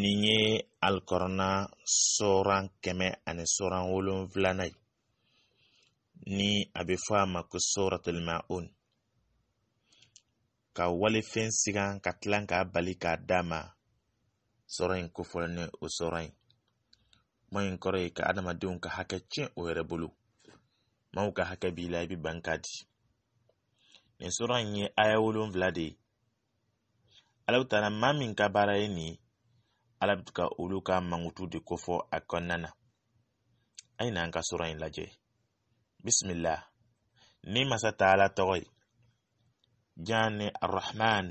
ni ye alikɔrɔna sɔran kɛmɛ ani sɔran wolonfilana ye ni a bɛ fɔ a ma ko sɔratolimaun ka walefɛn sigan ka tila k'a bali k'a d'a ma sɔrɔ in kofɔlɔ ni o sɔrɔ kuma in kɔrɔ ye ka adamadenw ka hakɛ tiɲɛ o yɛrɛ bolo maaw ka hakɛ b'i la i bɛ ban k'a di nin sɔrɔ in ye aya wolonfila de ye alaw taara maa min ka baara ye nin ye ala ka olu ka mankutu de kofɔ a kɔnɔna na an n'an ka sura in lajɛ bisimila ni masa taala tɔgɔ ye jan ni arahman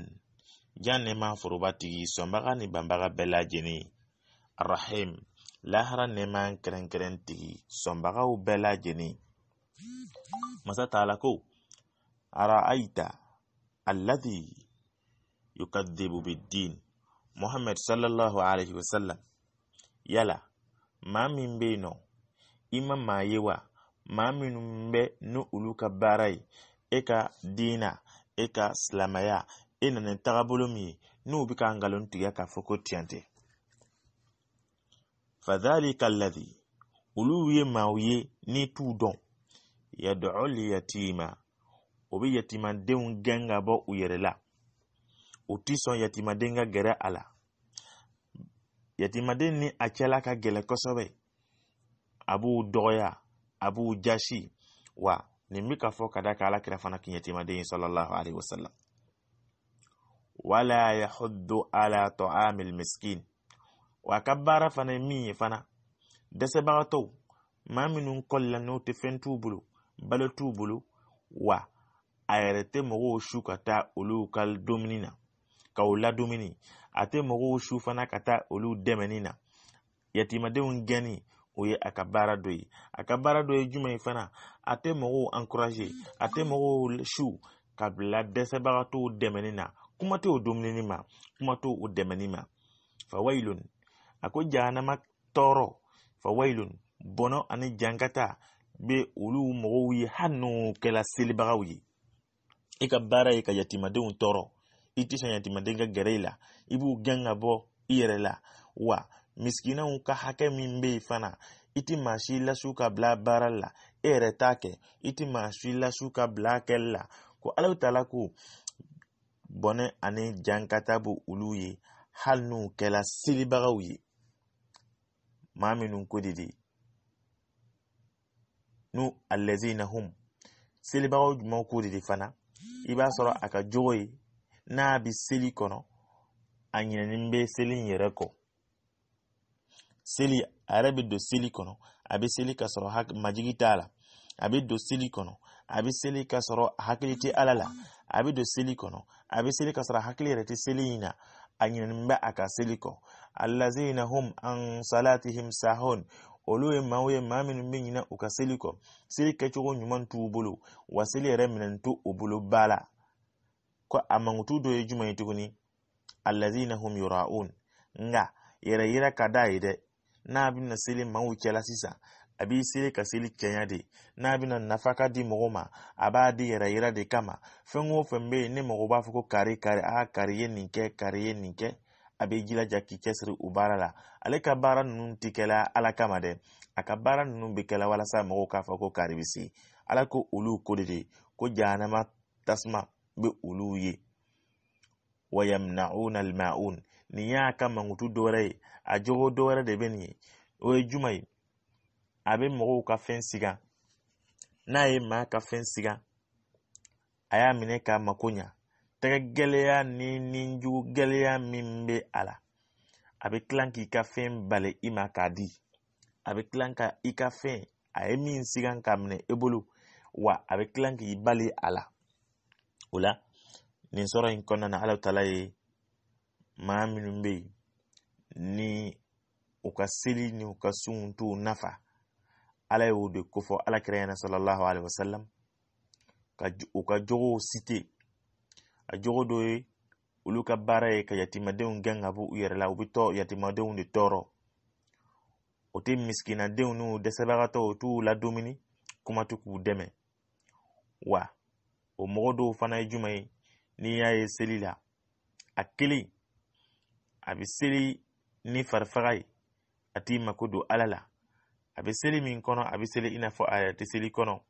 jan ni maforoba tigi sɔnbaga ni banbaga bɛɛ lajɛlen arahim lahara nɛma kɛrɛnkɛrɛn tigi sɔnbagaw bɛɛ lajɛlen masa taala ko araaita alladhi yukadhibu bid diin. muhammad sallallahu alaihi wasallam yala maa min bɛ yen nɔ i ma maa ye wa maa minnu bɛ ni olu ka baara ye e ka diina e ka silamɛya e nana tagabolo min ye n'u bɛ ka nkalon tigɛ k'a fɔ ko tiɲɛ tɛ fadhalika alladhi olu ye maaw ye ni t'u dɔn yad'u liyatima o bɛ yatimadenw gɛn ka bɔ u yɛrɛ la o ti sɔn yatimaden ka gɛrɛ a la yatimaden ni a cɛla ka gɛlɛ kosɛbɛ a b'u dɔgɔya a b'u jasi wa nin bɛ ka fɔ ka da ka alakira fana kun yatimaden ye sallallahu alaihi wasallam wala yahuddu ala ta'amil miskin wa ka baara fana ye min ye fana dɛsɛbagatɔw maa minnu kɔlila n'u tɛ fɛn t'u bolo balo t'u bolo wa a yɛrɛ tɛ mɔgɔw su ka taa olu ka dumuni na ka o ladumuni a tɛ mɔgɔw su fana ka taa olu dɛmɛni na yatimadenw gɛnni o ye a ka baara dɔ ye a ka baara dɔ ye jumɛn ye fana a tɛ mɔgɔw ankuraze a tɛ mɔgɔw su ka bila dɛsɛbagatɔw dɛmɛni na kuma tɛ o dumunini ma kuma tɛ o dɛmɛni ma fawailun a ko jahanama tɔɔrɔ fawailun bɔnɔ ani jankata bɛ olu mɔgɔw ye hali n'u kɛla selibagaw ye i ka baara ye ka yatimadenw tɔɔrɔ i tɛ sɔn yatimaden ka gɛrɛ i la i b'u gɛn ka bɔ i yɛrɛ la wa misikinaw ka hakɛ min bɛ yen fana i tɛ maa si lasu ka bila baara la e yɛrɛ t'a kɛ i tɛ maa si lasu ka bila kɛli la ko ala ta ko bɔnɛ ani jankata bɛ olu ye hali n'u kɛla selibagaw ye maa minnu ko de de n'u alɛzina hum selibagaw jumɛn ko de de fana i b'a sɔrɔ a ka jogo ye naa bi seli kɔnɔ a ɲinɛnin bɛ seli in yɛrɛ kɔ seli a yɛrɛ bɛ don seli kɔnɔ a bɛ seli ka sɔrɔ majigi t'a la a bɛ don seli kɔnɔ a bɛ seli ka sɔrɔ hakili tɛ ala la a bɛ don seli kɔnɔ a bɛ seli ka sɔrɔ hakili yɛrɛ tɛ seli in na a ɲinɛnin bɛ a ka seli kɔ alazeyi na hom an salati him sahon olu ye maaw ye maa minnu bɛ ɲinɛ u ka seli kɔ seli kɛcogo ɲuman t'u bolo wa seli yɛrɛ minɛn t'u bolo ba la. ko a mangutu do ye jumayi tuguni allazina hum yuraun nga yɛrɛ yira ka da ye dɛ n'a bena seli maw cɛla sisan a b'i seli ka seli cɛɲa de n'a bena nafa ka di mɔgɔ ma a b'a di yɛrɛ yira de kama fɛn o fɛn be ye ne mɔgɔ b'a fɔ ko kari kari aa kari ye nin kɛ kari ye nin kɛ a be jilaja k'i cɛsiri u baara la ale ka baara nunu tɛ kɛla ala kama dɛ a ka baara nunu be kɛla walasa mɔgɔw k'a fɔ ko kari bi se ala ko olu ko de de ko jahanama tasuma be olu ye wa yamna'una al-ma'un nin y'a ka mankutu dɔwɛrɛ ye a jogo dɔwɛrɛ de bɛ nin ye o ye juma ye a bɛ mɔgɔw ka fɛn siga n'a ye maa ka fɛn siga a y'a minɛ k'a mako ɲa tɛgɛ gɛlɛya ni ninjugu gɛlɛya min bɛ a la a bɛ tila k'i ka fɛn bale i ma k'a di a bɛ tila ka i ka fɛn a ye min siga k'a minɛ e bolo wa a bɛ tila k'i bali a la ola nin sɔrɔ yi kɔnnana alahu taala ye maa minnu be yen ni u ka seli ni u ka sunw t'u nafa ala y'o e de kofɔ alakira ɲɛna salallahu alehi wasalam ka u ka jogow site a jogo dɔ ye olu ka baara ye ka yatimadenw gɛn ka bo u yɛrɛ la u be tɔ yatimadenw de tɔɔrɔ o tɛ miskinadenw niu dɛsɛbagatɔw t'u ladumuni kuma tu k'u dɛmɛ wa o mɔgɔ dɔw fana ye jumɛn ye n'i y'a ye seli la a kelen a bɛ seli ni farifaga ye a t'i mako don ala la a bɛ seli min kɔnɔ a bɛ seli i n'a fɔ a yɛrɛ tɛ seli kɔnɔ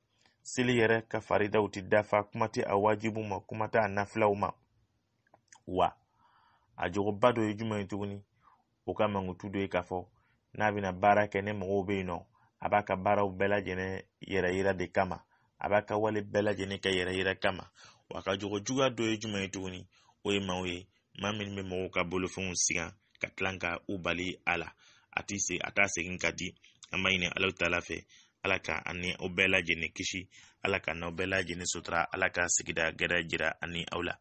seli yɛrɛ ka faridaw tɛ dafa kuma tɛ a wajibu ma kuma tɛ a nafilaw ma wa a jogoba dɔ ye jumɛn ye tuguni o ka mankutu dɔ ye k'a fɔ n'a bɛna baara kɛ ne mɔgɔw bɛ yen nɔ a b'a ka baaraw bɛɛ lajɛlen yɛrɛ yira de kama a b'a ka wale bɛɛ lajɛlen ka yɛrɛyɛrɛ kama wa ka jogo juguya dɔ ye jumɛn ye tuguni o ye maaw ye maa minnu bɛ mɔgɔw ka bolofɛnw sigan ka tila ka u bali a la a t'i se a t'a segin ka di an b'a ɲini ala ta la fɛ ala ka ani o bɛɛ lajɛlen kisi ala ka n'aw bɛɛ lajɛlen sutura ala ka sigida gɛrɛ jira ani aw la